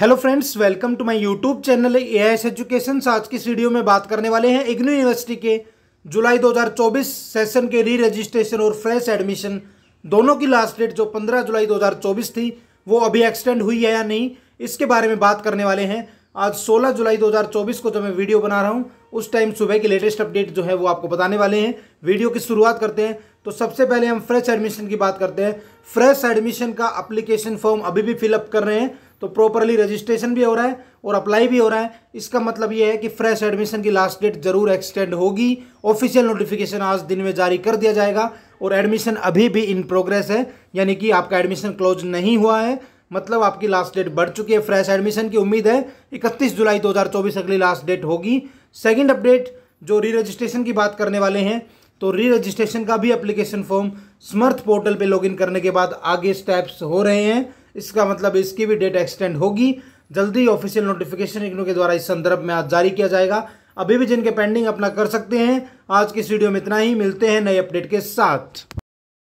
hello friends welcome to my YouTube channel A S education आज की video में बात करने वाले हैं इग्नू यूनिवर्सिटी के जुलाई 2024 सेशन के री रजिस्ट्रेशन और फ्रेश एडमिशन दोनों की लास्ट डेट जो 15 जुलाई 2024 थी वो अभी एक्सटेंड हुई है या नहीं इसके बारे में बात करने वाले हैं आज सोलह जुलाई दो को जब मैं वीडियो बना रहा हूँ उस टाइम सुबह की लेटेस्ट अपडेट जो है वो आपको बताने वाले हैं वीडियो की शुरुआत करते हैं तो सबसे पहले हम फ्रेश एडमिशन की बात करते हैं फ्रेश एडमिशन का अप्लीकेशन फॉर्म अभी भी फिलअप कर रहे हैं तो प्रॉपरली रजिस्ट्रेशन भी हो रहा है और अप्लाई भी हो रहा है इसका मतलब ये है कि फ्रेश एडमिशन की लास्ट डेट जरूर एक्सटेंड होगी ऑफिशियल नोटिफिकेशन आज दिन में जारी कर दिया जाएगा और एडमिशन अभी भी इन प्रोग्रेस है यानी कि आपका एडमिशन क्लोज नहीं हुआ है मतलब आपकी लास्ट डेट बढ़ चुकी है फ्रेश एडमिशन की उम्मीद है 31 जुलाई 2024 अगली लास्ट डेट होगी सेकंड अपडेट जो री रजिस्ट्रेशन की बात करने वाले हैं तो री रजिस्ट्रेशन का भी एप्लीकेशन फॉर्म स्मर्थ पोर्टल पे लॉगिन करने के बाद आगे स्टेप्स हो रहे हैं इसका मतलब इसकी भी डेट एक्सटेंड होगी जल्दी ऑफिशियल नोटिफिकेशन इग्नो के द्वारा इस संदर्भ में आज जारी किया जाएगा अभी भी जिनके पेंडिंग अपना कर सकते हैं आज की इस वीडियो में इतना ही मिलते हैं नए अपडेट के साथ